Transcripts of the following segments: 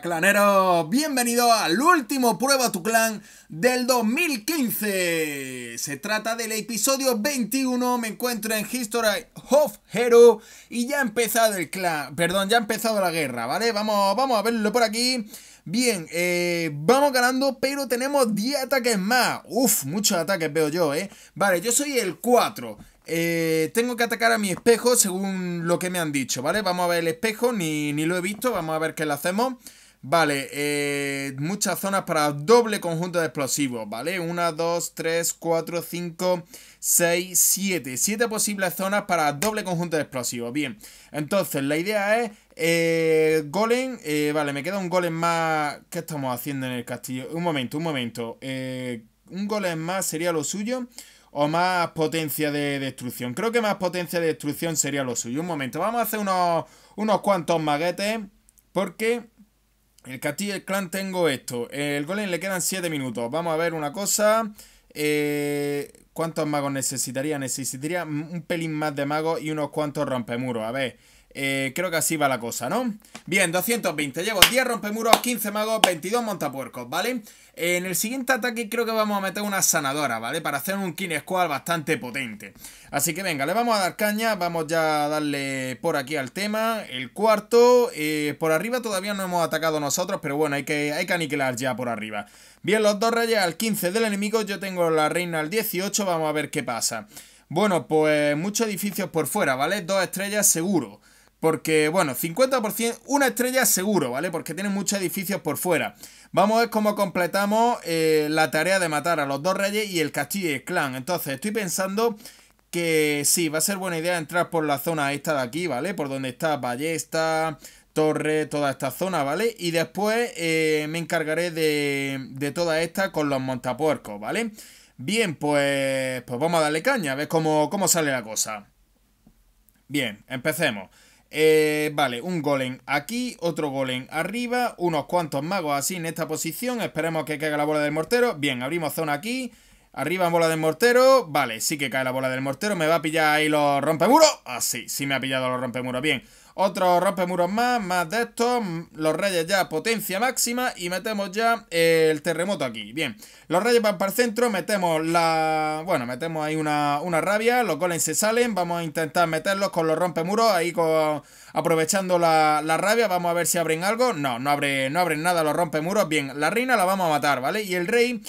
Claneros, clanero, bienvenido al último Prueba tu clan del 2015. Se trata del episodio 21, me encuentro en History of Hero y ya ha empezado el clan, perdón, ya ha empezado la guerra, ¿vale? Vamos, vamos a verlo por aquí. Bien, eh, vamos ganando, pero tenemos 10 ataques más. Uf, muchos ataques veo yo, ¿eh? Vale, yo soy el 4. Eh, tengo que atacar a mi espejo según lo que me han dicho, ¿vale? Vamos a ver el espejo, ni, ni lo he visto, vamos a ver qué le hacemos. Vale, eh, muchas zonas para doble conjunto de explosivos, ¿vale? 1, 2, 3, 4, 5, 6, 7. 7 posibles zonas para doble conjunto de explosivos. Bien, entonces la idea es eh, golem, eh, vale, me queda un golem más... ¿Qué estamos haciendo en el castillo? Un momento, un momento. un golem más sería lo suyo o más potencia de destrucción. Creo que más potencia de destrucción sería lo suyo. Un momento, vamos a hacer unos, unos cuantos maguetes porque... El castillo el Clan tengo esto. Eh, el Golem le quedan 7 minutos. Vamos a ver una cosa. Eh, ¿Cuántos magos necesitaría? Necesitaría un pelín más de magos y unos cuantos rompemuros. A ver. Eh, creo que así va la cosa, ¿no? Bien, 220. Llevo 10 rompemuros, 15 magos, 22 montapuercos, ¿vale? Eh, en el siguiente ataque creo que vamos a meter una sanadora, ¿vale? Para hacer un King Squad bastante potente. Así que venga, le vamos a dar caña. Vamos ya a darle por aquí al tema. El cuarto. Eh, por arriba todavía no hemos atacado nosotros, pero bueno, hay que, hay que aniquilar ya por arriba. Bien, los dos reyes al 15 del enemigo. Yo tengo la reina al 18. Vamos a ver qué pasa. Bueno, pues muchos edificios por fuera, ¿vale? Dos estrellas seguro. Porque, bueno, 50%, una estrella seguro, ¿vale? Porque tiene muchos edificios por fuera. Vamos a ver cómo completamos eh, la tarea de matar a los dos reyes y el castillo y clan. Entonces, estoy pensando que sí, va a ser buena idea entrar por la zona esta de aquí, ¿vale? Por donde está Ballesta, Torre, toda esta zona, ¿vale? Y después eh, me encargaré de, toda esta con los montapuercos, ¿vale? Bien, pues, pues vamos a darle caña, a ver cómo, cómo sale la cosa. Bien, empecemos. Eh, vale, un golem aquí, otro golem arriba, unos cuantos magos así en esta posición. Esperemos que caiga la bola del mortero. Bien, abrimos zona aquí. Arriba bola del mortero. Vale, sí que cae la bola del mortero. Me va a pillar ahí los rompemuros. Así, ah, sí me ha pillado los rompemuros. Bien. Otro rompemuros más, más de estos. Los reyes ya potencia máxima y metemos ya el terremoto aquí. Bien, los reyes van para el centro, metemos la... Bueno, metemos ahí una, rabia, los golems se salen, vamos a intentar meterlos con los rompemuros, ahí aprovechando la, rabia, vamos a ver si abren algo. No, no, abre, no abren nada los rompemuros. Bien, la reina la vamos a matar, ¿vale? Y el rey...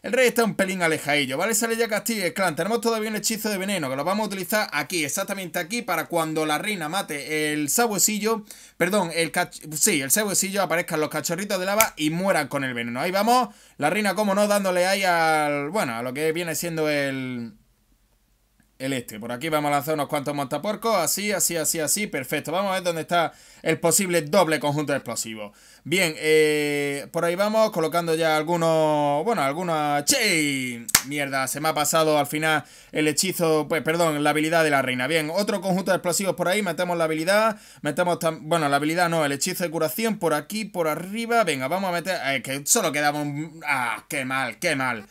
El rey está un pelín alejadillo, ¿vale? Sale ya Castilla el clan. Tenemos todavía un hechizo de veneno que lo vamos a utilizar aquí, exactamente aquí, para cuando la reina mate el sabuesillo, perdón, el sí, el sabuesillo, aparezcan los cachorritos de lava y mueran con el veneno. Ahí vamos, la reina, como no, dándole ahí al, bueno, a lo que viene siendo el el este. Por aquí vamos a lanzar unos cuantos montaporcos. Así, así, así, así. Perfecto. Vamos a ver dónde está el posible doble conjunto de explosivos. Bien, eh, por ahí vamos colocando ya algunos... Bueno, algunos... ¡Che! Mierda, se me ha pasado al final el hechizo... Pues, perdón, la habilidad de la reina. Bien, otro conjunto de explosivos por ahí. Metemos la habilidad. Metemos... Bueno, la habilidad no. El hechizo de curación por aquí, por arriba. Venga, vamos a meter... Es eh, que solo quedamos ¡Ah! ¡Qué mal, qué mal!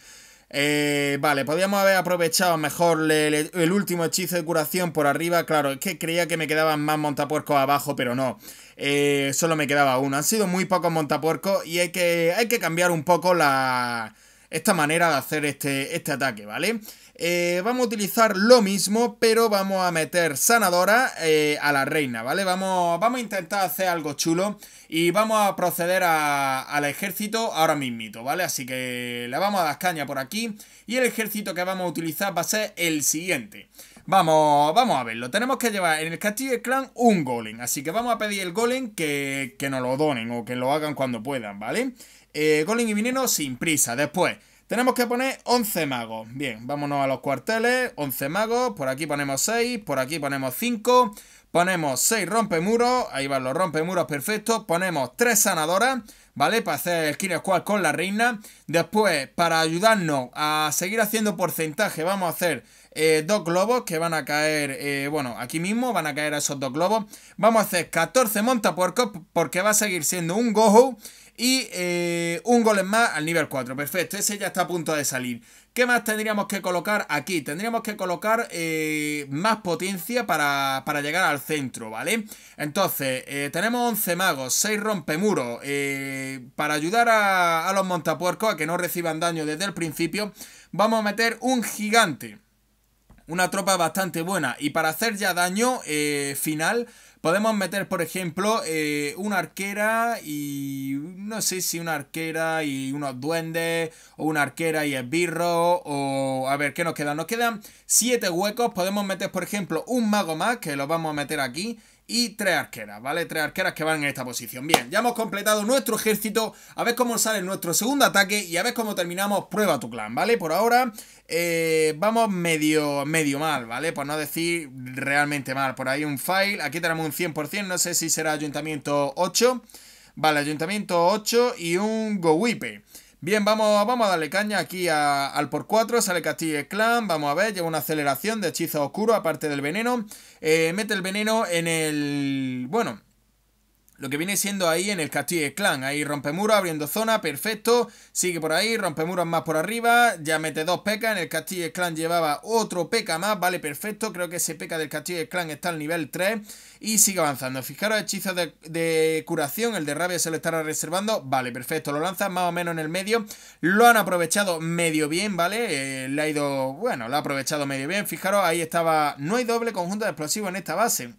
Eh, vale, podríamos haber aprovechado mejor el último hechizo de curación por arriba. Claro, es que creía que me quedaban más montapuercos abajo, pero no. Eh, solo me quedaba uno. Han sido muy pocos montapuercos y hay que, hay que cambiar un poco la esta manera de hacer este, este ataque, ¿vale? Eh, vamos a utilizar lo mismo, pero vamos a meter sanadora eh, a la reina, ¿vale? Vamos, vamos a intentar hacer algo chulo y vamos a proceder a, al ejército ahora mismito, ¿vale? Así que le vamos a dar caña por aquí y el ejército que vamos a utilizar va a ser el siguiente. Vamos, vamos a verlo. Tenemos que llevar en el castillo del clan un golem. Así que vamos a pedir el golem que, que nos lo donen o que lo hagan cuando puedan, ¿vale? vale eh, y Vinino sin prisa. Después, tenemos que poner 11 magos. Bien, vámonos a los cuarteles. 11 magos. Por aquí ponemos 6. Por aquí ponemos 5. Ponemos 6 muros Ahí van los muros perfectos. Ponemos 3 sanadoras. ¿Vale? Para hacer el Kill Squad con la reina. Después, para ayudarnos a seguir haciendo porcentaje, vamos a hacer eh, dos globos que van a caer, eh, bueno, aquí mismo van a caer esos dos globos. Vamos a hacer 14 montapuercos porque va a seguir siendo un gojo y eh, un golem más al nivel 4. Perfecto, ese ya está a punto de salir. ¿Qué más tendríamos que colocar aquí? Tendríamos que colocar más potencia para, llegar al centro, ¿vale? Entonces, tenemos 11 magos, 6 rompemuros. para ayudar a, a los montapuercos a que no reciban daño desde el principio, vamos a meter un gigante una tropa bastante buena. Y para hacer ya daño eh, final, podemos meter, por ejemplo, eh, una arquera y... No sé si una arquera y unos duendes, o una arquera y esbirro, o... A ver, ¿qué nos queda. Nos quedan siete huecos. Podemos meter, por ejemplo, un mago más, que lo vamos a meter aquí y tres arqueras, ¿vale? Tres arqueras que van en esta posición. Bien, ya hemos completado nuestro ejército, a ver cómo sale nuestro segundo ataque y a ver cómo terminamos prueba tu clan, ¿vale? Por ahora eh, vamos medio, medio mal, ¿vale? Por no decir realmente mal, por ahí un file, aquí tenemos un 100%, no sé si será ayuntamiento 8, vale, ayuntamiento 8 y un Gowipe. Bien, vamos, vamos a darle caña aquí al por 4, sale Castillo Clan, vamos a ver, lleva una aceleración de hechizo oscuro aparte del veneno, eh, mete el veneno en el... bueno, lo que viene siendo ahí en el de Clan. Ahí rompe muro abriendo zona, perfecto. Sigue por ahí, rompe muros más por arriba. Ya mete dos pecas. En el de Clan llevaba otro peca más, vale, perfecto. Creo que ese peca del Castillo de Clan está al nivel 3 y sigue avanzando. Fijaros, hechizo de, curación. El de rabia se lo estará reservando, vale, perfecto. Lo lanza más o menos en el medio. Lo han aprovechado medio bien, vale. Eh, le ha ido, bueno, lo ha aprovechado medio bien. Fijaros, ahí estaba. No hay doble conjunto de explosivos en esta base.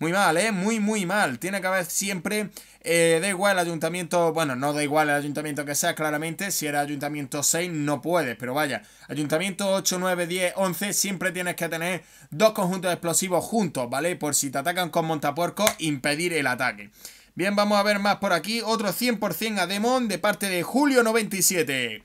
Muy mal, ¿eh? Muy, muy mal. Tiene que haber siempre, eh, da igual el ayuntamiento, bueno, no da igual el ayuntamiento que sea, claramente, si era ayuntamiento 6 no puedes, pero vaya, ayuntamiento 8, 9, 10, 11, siempre tienes que tener dos conjuntos explosivos juntos, ¿vale? Por si te atacan con montapuercos, impedir el ataque. Bien, vamos a ver más por aquí. Otro 100% a Demon de parte de Julio97.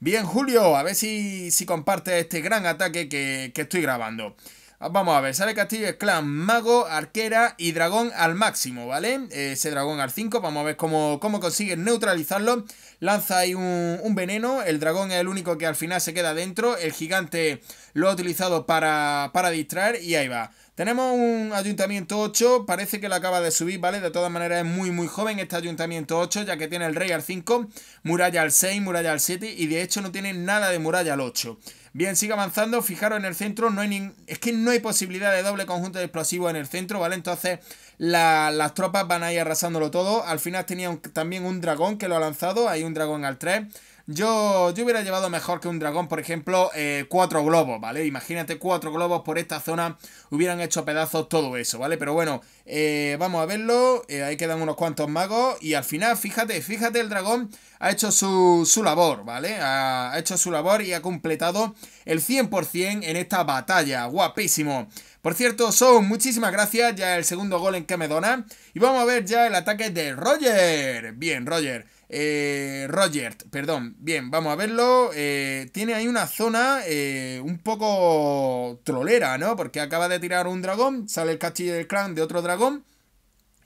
Bien, Julio, a ver si, si comparte este gran ataque que, que estoy grabando. Ah, vamos a ver, sale Castillo es Clan, Mago, Arquera y Dragón al máximo, ¿vale? Eh, ese dragón al 5, vamos a ver cómo, cómo neutralizarlo. Lanza ahí un, veneno, el dragón es el único que al final se queda dentro, el gigante lo ha utilizado para, para distraer y ahí va. Tenemos un ayuntamiento 8, parece que lo acaba de subir, ¿vale? De todas maneras es muy muy joven este ayuntamiento 8, ya que tiene el rey al 5, muralla al 6, muralla al 7 y de hecho no tiene nada de muralla al 8. Bien, sigue avanzando. Fijaros en el centro. No hay Es que no hay posibilidad de doble conjunto de explosivos en el centro, ¿vale? Entonces las tropas van a ir arrasándolo todo. Al final tenía también un dragón que lo ha lanzado. Hay un dragón al 3. Yo, yo hubiera llevado mejor que un dragón, por ejemplo, eh, cuatro globos, ¿vale? Imagínate cuatro globos por esta zona, hubieran hecho pedazos todo eso, ¿vale? Pero bueno, eh, vamos a verlo, eh, ahí quedan unos cuantos magos y al final, fíjate, fíjate, el dragón ha hecho su, su labor, ¿vale? Ha, hecho su labor y ha completado el 100% en esta batalla, guapísimo. Por cierto, Son, muchísimas gracias, ya el segundo gol en que me dona. Y vamos a ver ya el ataque de Roger. Bien, Roger. Eh, Roger, perdón. Bien, vamos a verlo. Eh, tiene ahí una zona eh, un poco trolera, ¿no? Porque acaba de tirar un dragón, sale el castillo del clan de otro dragón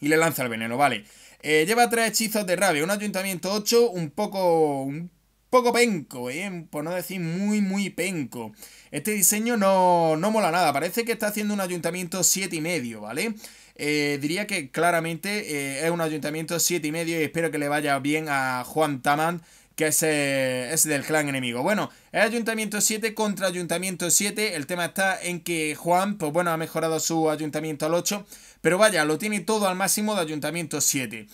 y le lanza el veneno, vale. Eh, lleva tres hechizos de rabia, un ayuntamiento 8, un poco... Un poco penco, ¿eh? por no decir muy, muy penco. Este diseño no, no mola nada, parece que está haciendo un ayuntamiento siete y medio, ¿vale? Eh, diría que claramente eh, es un ayuntamiento 7 y medio y espero que le vaya bien a Juan Taman que es, eh, es, del clan enemigo. Bueno, es Ayuntamiento 7 contra Ayuntamiento 7. El tema está en que Juan, pues bueno, ha mejorado su Ayuntamiento al 8. Pero vaya, lo tiene todo al máximo de Ayuntamiento 7.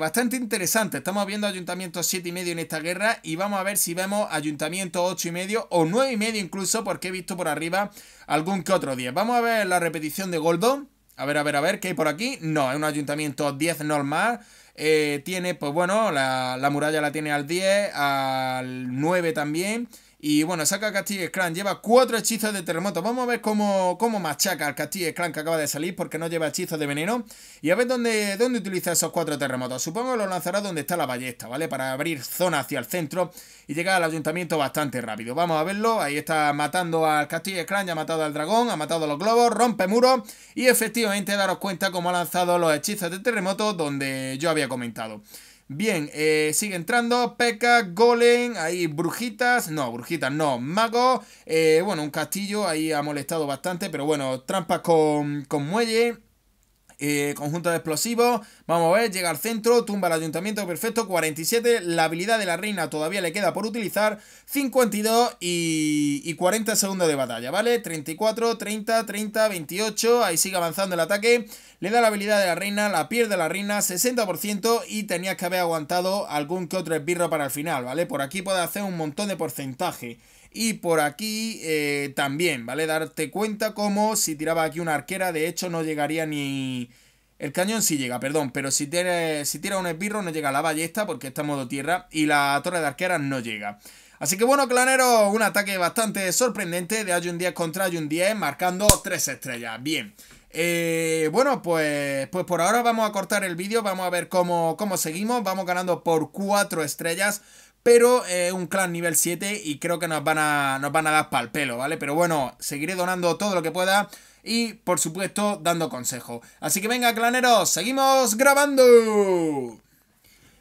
bastante interesante. Estamos viendo Ayuntamiento 7 y medio en esta guerra. Y vamos a ver si vemos Ayuntamiento 8 y medio o 9 y medio incluso. Porque he visto por arriba algún que otro día Vamos a ver la repetición de Goldón a ver, a ver, a ver, ¿qué hay por aquí? No, es un ayuntamiento 10 normal. Eh, tiene, pues bueno, la, la, muralla la tiene al 10, al 9 también. Y bueno, saca Castillo Clan, lleva cuatro hechizos de terremoto. Vamos a ver cómo, cómo machaca al Castillo Clan que acaba de salir porque no lleva hechizos de veneno. Y a ver dónde, dónde utiliza esos cuatro terremotos. Supongo que lo lanzará donde está la ballesta, ¿vale? Para abrir zona hacia el centro y llegar al ayuntamiento bastante rápido. Vamos a verlo, ahí está matando al Castillo Clan, ya ha matado al dragón, ha matado a los globos, rompe muros. Y efectivamente daros cuenta cómo ha lanzado los hechizos de terremoto donde yo había comentado. Bien, eh, sigue entrando. P.E.K.K.A, Golem, ahí brujitas. No, brujitas no, mago. Eh, bueno, un castillo ahí ha molestado bastante, pero bueno, trampas con, con muelle. Eh, conjunto de explosivos. Vamos a ver, llega al centro, tumba al ayuntamiento, perfecto. 47, la habilidad de la reina todavía le queda por utilizar. 52 y, y 40 segundos de batalla, ¿vale? 34, 30, 30, 28. Ahí sigue avanzando el ataque. Le da la habilidad de la reina, la pierde la reina, 60% y tenías que haber aguantado algún que otro esbirro para el final, ¿vale? Por aquí puede hacer un montón de porcentaje. Y por aquí eh, también, ¿vale? Darte cuenta como si tiraba aquí una arquera, de hecho no llegaría ni... El cañón sí llega, perdón, pero si, tiene, si tira un esbirro no llega la ballesta porque está en modo tierra y la torre de arqueras no llega. Así que bueno, clanero, un ataque bastante sorprendente de Ayun 10 contra Ayun 10, marcando 3 estrellas. Bien. Eh, bueno, pues, pues por ahora vamos a cortar el vídeo, vamos a ver cómo, cómo seguimos. Vamos ganando por 4 estrellas pero es eh, un clan nivel 7 y creo que nos van a, nos van a dar pa'l pelo, ¿vale? Pero bueno, seguiré donando todo lo que pueda y, por supuesto, dando consejo. Así que venga, claneros, seguimos grabando.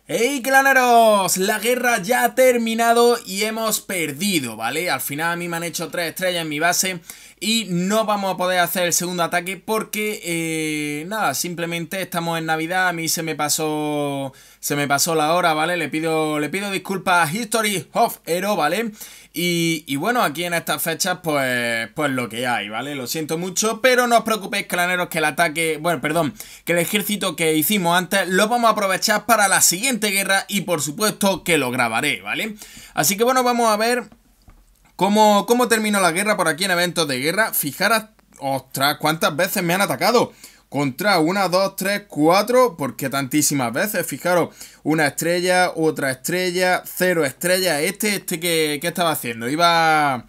¡Ey, claneros! La guerra ya ha terminado y hemos perdido, ¿vale? Al final a mí me han hecho tres estrellas en mi base y no vamos a poder hacer el segundo ataque porque, eh, nada, simplemente estamos en Navidad, a mí se me pasó se me pasó la hora, ¿vale? Le pido, le pido disculpas a History of Hero, ¿vale? Y, y, bueno, aquí en estas fechas, pues, pues lo que hay, ¿vale? Lo siento mucho, pero no os preocupéis, claneros, que el ataque, bueno, perdón, que el ejército que hicimos antes lo vamos a aprovechar para la siguiente guerra y por supuesto que lo grabaré, ¿vale? Así que bueno, vamos a ver... ¿Cómo, ¿Cómo terminó la guerra por aquí en eventos de guerra? Fijaros, ostras, cuántas veces me han atacado. Contra una, dos, tres, cuatro, porque tantísimas veces, fijaros, una estrella, otra estrella, cero estrella este, este que, estaba haciendo, iba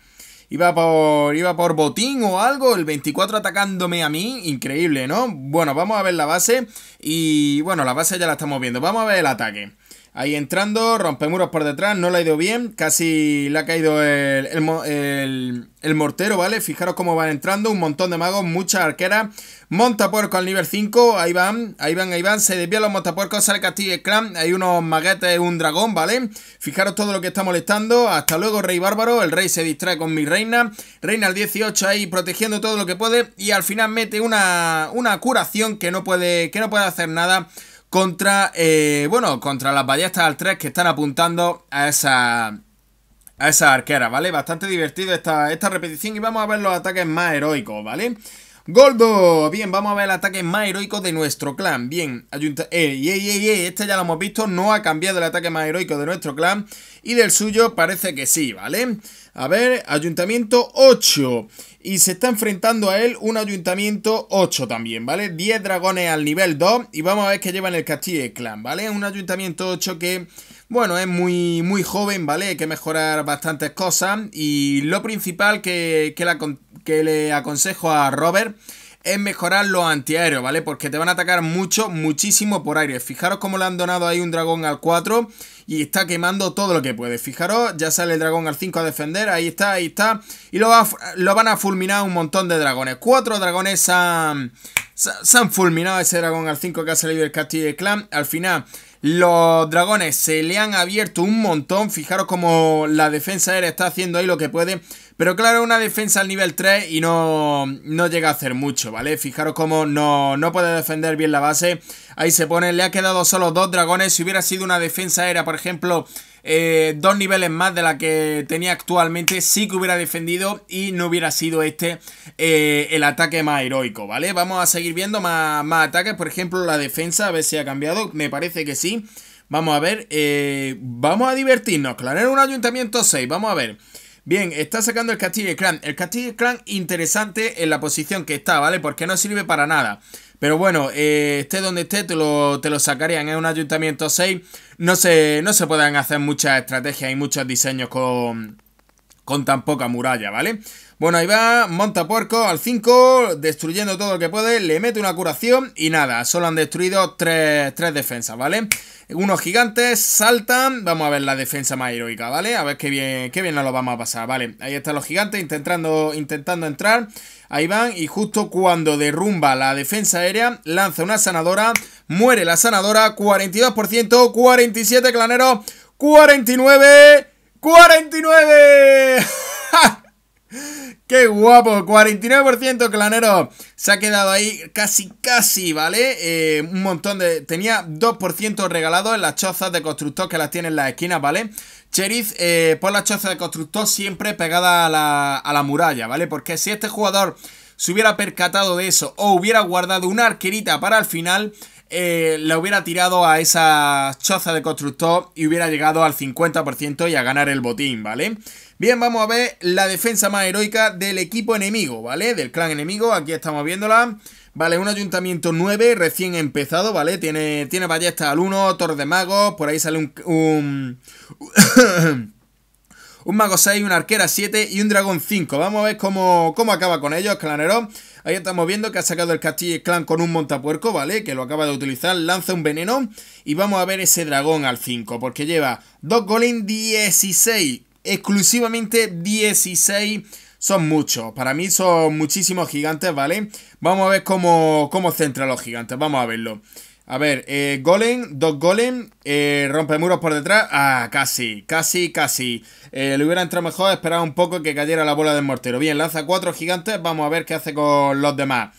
iba por iba por botín o algo, el 24 atacándome a mí, increíble, ¿no? Bueno, vamos a ver la base y bueno, la base ya la estamos viendo, vamos a ver el ataque. Ahí entrando, rompe muros por detrás, no le ha ido bien, casi le ha caído el, mortero, ¿vale? Fijaros cómo van entrando, un montón de magos, muchas arqueras. Montapuerco al nivel 5, ahí van, ahí van, ahí van, se desvían los montapuercos, sale Castillo y hay unos maguetes, un dragón, ¿vale? Fijaros todo lo que está molestando, hasta luego Rey Bárbaro, el rey se distrae con mi reina, reina al 18 ahí protegiendo todo lo que puede y al final mete una, una curación que no puede, que no puede hacer nada contra, eh, bueno, contra las ballestas al 3 que están apuntando a esa, a esa arquera, ¿vale? Bastante divertido esta, esta repetición y vamos a ver los ataques más heroicos, ¿vale? ¡Goldo! bien, vamos a ver el ataque más heroico de nuestro clan. Bien, ayuntamiento... Ey, ey, ey, ey, este ya lo hemos visto, no ha cambiado el ataque más heroico de nuestro clan. Y del suyo parece que sí, ¿vale? A ver, ayuntamiento 8. Y se está enfrentando a él un ayuntamiento 8 también, ¿vale? 10 dragones al nivel 2. Y vamos a ver qué lleva en el castillo de clan, ¿vale? Un ayuntamiento 8 que bueno, es muy, muy joven, ¿vale? Hay que mejorar bastantes cosas. Y lo principal que, que la, que le aconsejo a Robert es mejorar los antiaéreos, ¿vale? Porque te van a atacar mucho, muchísimo por aire. Fijaros cómo le han donado ahí un dragón al 4 y está quemando todo lo que puede. Fijaros, ya sale el dragón al 5 a defender, ahí está, ahí está. Y lo, van a fulminar un montón de dragones. Cuatro dragones han, se han fulminado ese dragón al 5 que ha salido del castillo de clan. Al final, los dragones se le han abierto un montón. Fijaros cómo la defensa aérea está haciendo ahí lo que puede pero claro, una defensa al nivel 3 y no, llega a hacer mucho, ¿vale? Fijaros cómo no, no puede defender bien la base. Ahí se pone, le ha quedado solo dos dragones. Si hubiera sido una defensa era, por ejemplo, eh, dos niveles más de la que tenía actualmente, sí que hubiera defendido y no hubiera sido este eh, el ataque más heroico, ¿vale? Vamos a seguir viendo más, ataques. Por ejemplo, la defensa, a ver si ha cambiado. Me parece que sí. Vamos a ver, eh, vamos a divertirnos. Claro, en un ayuntamiento 6, vamos a ver. Bien, está sacando el Castillo de Clan. El Castillo Clan interesante en la posición que está, ¿vale? Porque no sirve para nada. Pero bueno, eh, esté donde esté, te lo, sacarían. en un ayuntamiento 6. No se, no se pueden hacer muchas estrategias y muchos diseños con, con tan poca muralla, ¿vale? Bueno, ahí va, monta puerco al 5, destruyendo todo lo que puede, le mete una curación y nada, solo han destruido 3 defensas, ¿vale? Unos gigantes, saltan, vamos a ver la defensa más heroica, ¿vale? A ver qué bien, qué bien nos lo vamos a pasar, ¿vale? Ahí están los gigantes intentando, intentando entrar, ahí van y justo cuando derrumba la defensa aérea, lanza una sanadora, muere la sanadora, 42%, 47 claneros, 49, 49. ¡Qué guapo! 49% clanero. Se ha quedado ahí casi, casi, ¿vale? Eh, un montón de... Tenía 2% regalado en las chozas de constructor que las tiene en las esquinas, ¿vale? Cheriz, eh, pon las chozas de constructor siempre pegada a la, a la muralla, ¿vale? Porque si este jugador si hubiera percatado de eso o hubiera guardado una arquerita para el final, eh, la hubiera tirado a esa choza de constructor y hubiera llegado al 50% y a ganar el botín, ¿vale? Bien, vamos a ver la defensa más heroica del equipo enemigo, ¿vale? Del clan enemigo, aquí estamos viéndola. Vale, un ayuntamiento 9, recién empezado, ¿vale? Tiene, tiene ballesta al 1, torre de magos, por ahí sale un... un un mago 6, una arquera 7 y un dragón 5. Vamos a ver cómo, cómo acaba con ellos, clanero. Ahí estamos viendo que ha sacado el castillo Clan con un montapuerco, ¿vale? Que lo acaba de utilizar, lanza un veneno y vamos a ver ese dragón al 5, porque lleva 2 golems, 16, exclusivamente 16 son muchos. Para mí son muchísimos gigantes, ¿vale? Vamos a ver cómo, cómo centra los gigantes, vamos a verlo. A ver, eh, Golem, dos Golem, eh, rompe muros por detrás. Ah, casi, casi, casi. Eh, le hubiera entrado mejor, esperaba un poco que cayera la bola del mortero. Bien, lanza cuatro gigantes, vamos a ver qué hace con los demás.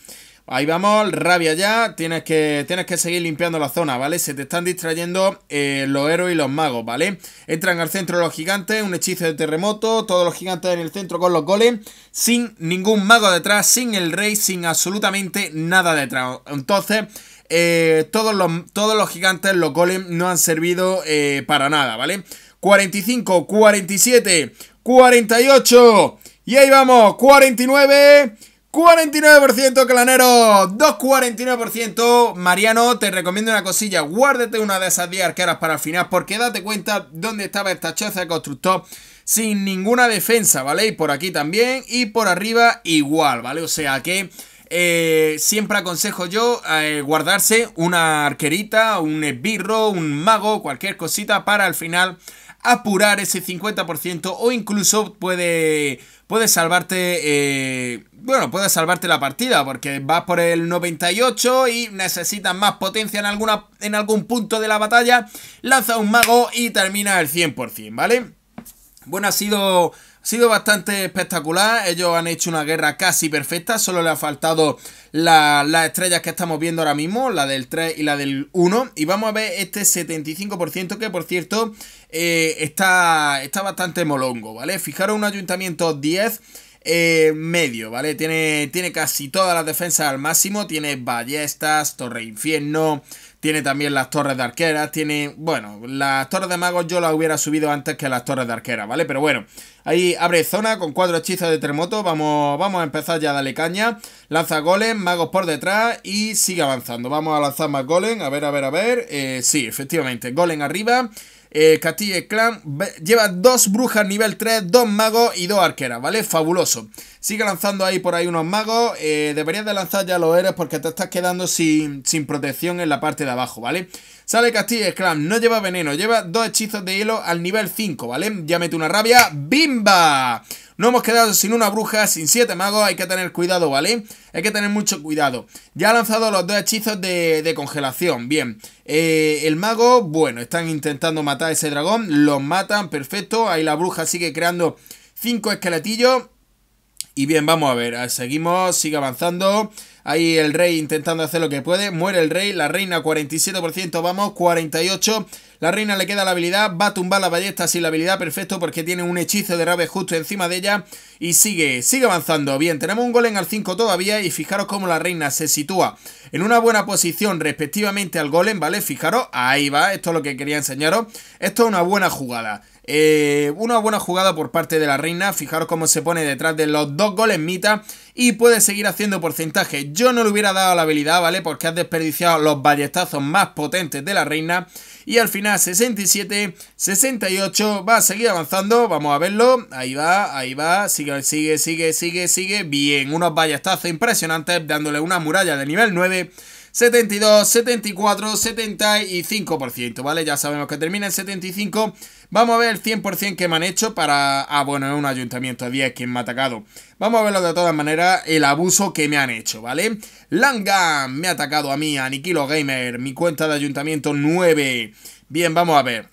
Ahí vamos, rabia ya, tienes que, tienes que seguir limpiando la zona, ¿vale? Se te están distrayendo los héroes y los magos, ¿vale? Entran al centro los gigantes, un hechizo de terremoto, todos los gigantes en el centro con los golem. sin ningún mago detrás, sin el rey, sin absolutamente nada detrás. Entonces, eh, todos, los, todos los gigantes, los golems, no han servido eh, para nada, ¿vale? 45, 47, 48. Y ahí vamos, 49. 49% Clanero, 2,49%. Mariano, te recomiendo una cosilla, guárdate una de esas 10 arqueras para el final, porque date cuenta dónde estaba esta choza de constructor sin ninguna defensa, ¿vale? Y por aquí también, y por arriba igual, ¿vale? O sea que eh, siempre aconsejo yo eh, guardarse una arquerita, un esbirro, un mago, cualquier cosita para al final apurar ese 50% o incluso puede, puede salvarte, eh, bueno, puede salvarte la partida porque vas por el 98 y necesitas más potencia en, alguna, en algún punto de la batalla, lanza un mago y termina el 100%, ¿vale? Bueno, ha sido ha sido bastante espectacular, ellos han hecho una guerra casi perfecta, solo le ha faltado la, las estrellas que estamos viendo ahora mismo, la del 3 y la del 1. Y vamos a ver este 75% que por cierto eh, está, está bastante molongo, ¿vale? Fijaros un ayuntamiento 10. Eh, medio, ¿vale? Tiene, tiene casi todas las defensas al máximo, tiene ballestas, torre infierno, tiene también las torres de arqueras, tiene... Bueno, las torres de magos yo las hubiera subido antes que las torres de arqueras, ¿vale? Pero bueno, ahí abre zona con cuatro hechizas de terremoto, vamos, vamos a empezar ya a darle caña. Lanza golem, magos por detrás y sigue avanzando. Vamos a lanzar más golem, a ver, a ver, a ver. Eh, sí, efectivamente, golem arriba eh, Clan. Lleva dos brujas nivel 3, dos magos y dos arqueras, ¿vale? Fabuloso. Sigue lanzando ahí por ahí unos magos. Eh, deberías de lanzar ya los héroes porque te estás quedando sin, protección en la parte de abajo, ¿vale? vale Sale Castillo, Scram, no lleva veneno, lleva dos hechizos de hielo al nivel 5, ¿vale? Ya mete una rabia, ¡bimba! No hemos quedado sin una bruja, sin siete magos, hay que tener cuidado, ¿vale? Hay que tener mucho cuidado. Ya ha lanzado los dos hechizos de, congelación, bien. Eh, el mago, bueno, están intentando matar a ese dragón, los matan, perfecto. Ahí la bruja sigue creando cinco esqueletillos. Y bien, vamos a ver, seguimos, sigue avanzando. Ahí el rey intentando hacer lo que puede. Muere el rey. La reina 47%. Vamos, 48%. La reina le queda la habilidad. Va a tumbar la ballesta sin la habilidad. Perfecto porque tiene un hechizo de rabia justo encima de ella. Y sigue, sigue avanzando. Bien, tenemos un golem al 5 todavía. Y fijaros cómo la reina se sitúa en una buena posición respectivamente al golem. ¿Vale? Fijaros. Ahí va. Esto es lo que quería enseñaros. Esto es una buena jugada. Eh, una buena jugada por parte de la reina. Fijaros cómo se pone detrás de los dos golemitas y puede seguir haciendo porcentaje. Yo no le hubiera dado la habilidad, ¿vale? Porque has desperdiciado los ballestazos más potentes de la reina. Y al final 67, 68, va a seguir avanzando, vamos a verlo. Ahí va, ahí va, sigue, sigue, sigue, sigue, sigue. Bien, unos ballestazos impresionantes dándole una muralla de nivel 9. 72, 74, 75%, ¿vale? Ya sabemos que termina el 75. Vamos a ver el 100% que me han hecho para... Ah, bueno, es un ayuntamiento 10 quien me ha atacado. Vamos a verlo de todas maneras, el abuso que me han hecho, ¿vale? Langan me ha atacado a mí, aniquilo Gamer, mi cuenta de ayuntamiento 9. Bien, vamos a ver.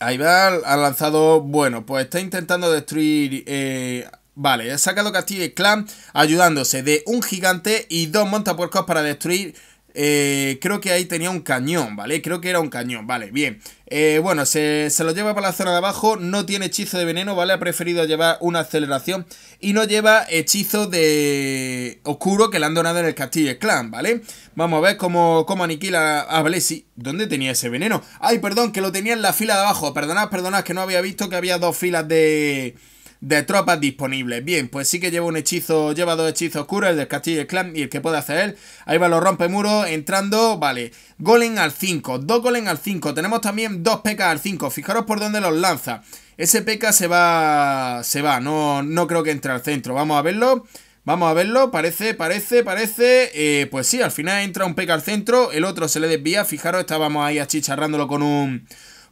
va, ha lanzado, bueno, pues está intentando destruir eh, Vale, ha sacado Castillo Clan ayudándose de un gigante y dos montapuercos para destruir... Eh, creo que ahí tenía un cañón, ¿vale? Creo que era un cañón, vale, bien. Eh, bueno, se, lo lleva para la zona de abajo, no tiene hechizo de veneno, ¿vale? Ha preferido llevar una aceleración y no lleva hechizo de oscuro que le han donado en el Castillo Clan, ¿vale? Vamos a ver cómo, cómo aniquila... a vale, ¿Dónde tenía ese veneno? Ay, perdón, que lo tenía en la fila de abajo. Perdonad, perdonad, que no había visto que había dos filas de de tropas disponibles. Bien, pues sí que lleva un hechizo, lleva dos hechizos oscuros, el del castillo y clan y el que puede hacer él. Ahí va los muros entrando, vale, golem al 5, dos golem al 5, tenemos también dos pecas al 5, fijaros por dónde los lanza. Ese peca se va, se va, no, no creo que entre al centro, vamos a verlo. Vamos a verlo, parece, parece, parece. Eh, pues sí, al final entra un peca al centro, el otro se le desvía. Fijaros, estábamos ahí achicharrándolo con un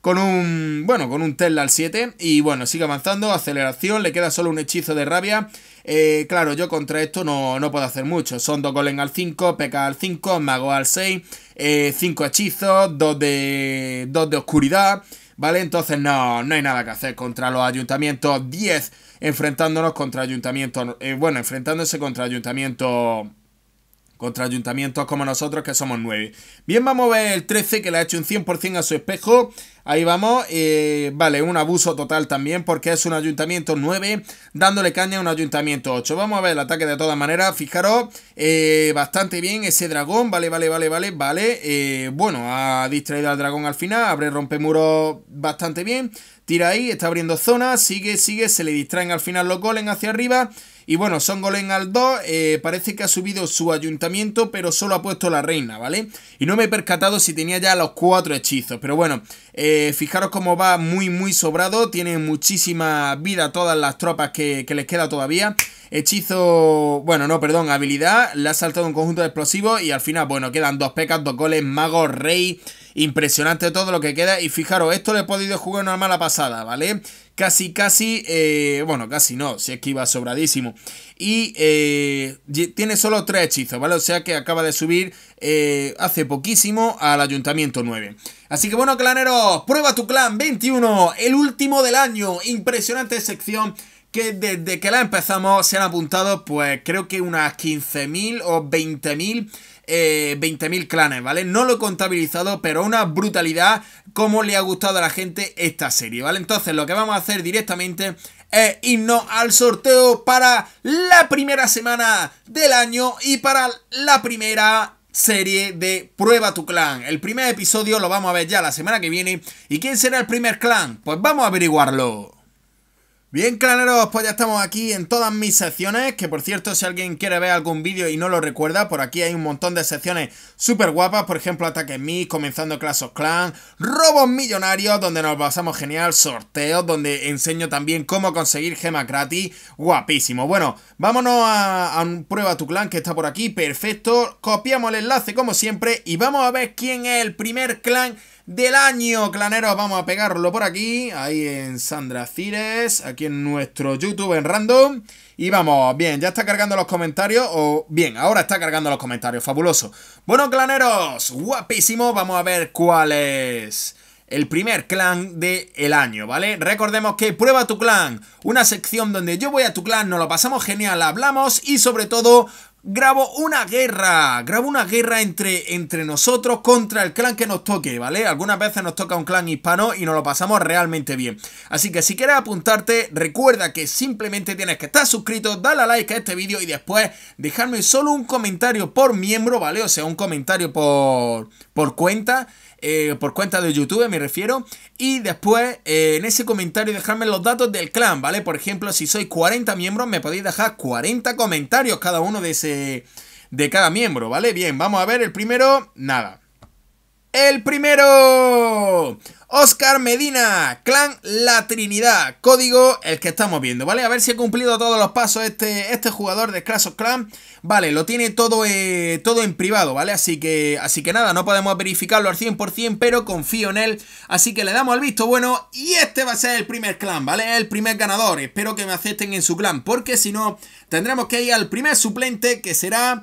con un, bueno, con un Tesla al 7 y bueno, sigue avanzando, aceleración, le queda solo un hechizo de rabia. Eh, claro, yo contra esto no, puedo hacer mucho. Son dos golem al 5, peca al 5, mago al 6, 5 eh, hechizos, 2 de, ...2 de oscuridad. ¿Vale? Entonces no, no hay nada que hacer contra los ayuntamientos 10 enfrentándonos contra ayuntamientos, eh, bueno, enfrentándose contra ayuntamientos contra ayuntamientos como nosotros que somos 9. Bien, vamos a ver el 13 que le ha hecho un 100% a su espejo Ahí vamos. vale, un abuso total también porque es un ayuntamiento 9 dándole caña a un ayuntamiento 8. Vamos a ver el ataque de todas maneras. Fijaros, eh, bastante bien ese dragón. Vale, vale, vale, vale, vale. Eh, bueno, ha distraído al dragón al final. Abre rompe muros bastante bien. Tira ahí, está abriendo zona. Sigue, sigue. Se le distraen al final los golems hacia arriba. Y bueno, son golems al 2. Eh, parece que ha subido su ayuntamiento, pero solo ha puesto la reina, ¿vale? Y no me he percatado si tenía ya los cuatro hechizos. Pero bueno, eh, fijaros cómo va muy, muy sobrado. Tiene muchísima vida todas las tropas que, que les queda todavía. Hechizo, bueno, no, perdón, habilidad. Le ha saltado un conjunto de explosivos y al final, bueno, quedan dos pecas, dos goles, mago, rey... Impresionante todo lo que queda. Y fijaros, esto lo he podido jugar una mala pasada, ¿vale? Casi, casi, eh, bueno, casi no, si es que iba sobradísimo. Y eh, tiene solo tres hechizos, ¿vale? O sea que acaba de subir eh, hace poquísimo al Ayuntamiento 9. Así que bueno, claneros, prueba tu clan 21, el último del año. Impresionante sección que desde que la empezamos se han apuntado, pues creo que unas 15.000 o 20.000 20.000 eh, clanes, ¿vale? No lo he contabilizado, pero una brutalidad como le ha gustado a la gente esta serie, ¿vale? Entonces lo que vamos a hacer directamente Es irnos al sorteo para la primera semana del año y para la primera serie de Prueba tu clan. El primer episodio lo vamos a ver ya la semana que viene. ¿Y quién será el primer clan? Pues vamos a averiguarlo. Bien, claneros, pues ya estamos aquí en todas mis secciones, que por cierto, si alguien quiere ver algún vídeo y no lo recuerda, por aquí hay un montón de secciones súper guapas, por ejemplo, Ataque Mí, comenzando clases clan, Robos Millonarios, donde nos basamos genial, sorteos, donde enseño también cómo conseguir gemas gratis, guapísimo. Bueno, vámonos a, a Prueba Tu Clan, que está por aquí, perfecto, copiamos el enlace como siempre y vamos a ver quién es el primer clan del año, claneros. Vamos a pegarlo por aquí, ahí en Sandra Cires, aquí en nuestro YouTube en random. Y vamos, bien, ya está cargando los comentarios, o bien, ahora está cargando los comentarios, fabuloso. Bueno, claneros, guapísimo, vamos a ver cuál es el primer clan del el año, ¿vale? Recordemos que Prueba tu clan, una sección donde yo voy a tu clan, nos lo pasamos genial, hablamos y sobre todo grabo una guerra, grabo una guerra entre, entre nosotros contra el clan que nos toque, ¿vale? Algunas veces nos toca un clan hispano y nos lo pasamos realmente bien. Así que si quieres apuntarte, recuerda que simplemente tienes que estar suscrito, darle a like a este vídeo y después dejarme solo un comentario por miembro, ¿vale? O sea, un comentario por, por cuenta eh, por cuenta de YouTube me refiero, y después eh, en ese comentario dejarme los datos del clan, ¿vale? Por ejemplo, si sois 40 miembros me podéis dejar 40 comentarios cada uno de ese de cada miembro, ¿vale? Bien, vamos a ver el primero, nada. El primero. Oscar Medina, clan La Trinidad, código el que estamos viendo, ¿vale? A ver si he cumplido todos los pasos este, este jugador de Clash of Clans, vale, lo tiene todo, eh, todo en privado, ¿vale? Así que, así que nada, no podemos verificarlo al 100%, pero confío en él, así que le damos al visto bueno y este va a ser el primer clan, ¿vale? El primer ganador, espero que me acepten en su clan, porque si no, tendremos que ir al primer suplente que será...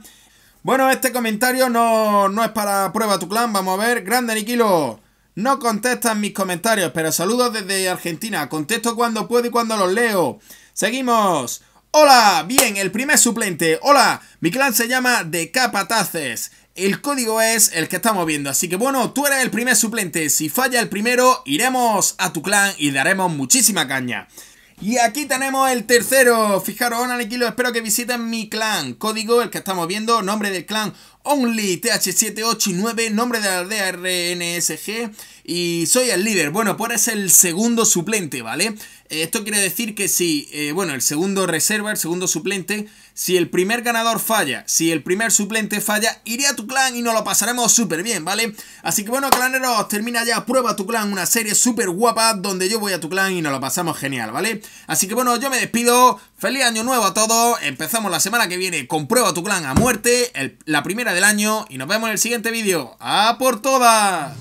Bueno, este comentario no, es para prueba tu clan. Vamos a ver. Grande aniquilo, No contestan mis comentarios, pero saludos desde Argentina. Contesto cuando puedo y cuando los leo. Seguimos. Hola, bien, el primer suplente. Hola, mi clan se llama Decapataces, Capataces. El código es el que estamos viendo, así que bueno, tú eres el primer suplente. Si falla el primero, iremos a tu clan y daremos muchísima caña. Y aquí tenemos el tercero. Fijaros, aniquilo. espero que visiten mi clan. Código, el que estamos viendo, nombre del clan Only TH789, nombre de la aldea y soy el líder. Bueno, pues es el segundo suplente, ¿vale? Eh, esto quiere decir que si, eh, bueno, el segundo reserva, el segundo suplente, si el primer ganador falla, si el primer suplente falla, iré a tu clan y nos lo pasaremos súper bien, ¿vale? Así que bueno, claneros, termina ya Prueba tu clan, una serie súper guapa donde yo voy a tu clan y nos lo pasamos genial, ¿vale? Así que bueno, yo me despido, Feliz año nuevo a todos, empezamos la semana que viene con Prueba tu clan a muerte, la primera del año y nos vemos en el siguiente vídeo. ¡A por todas!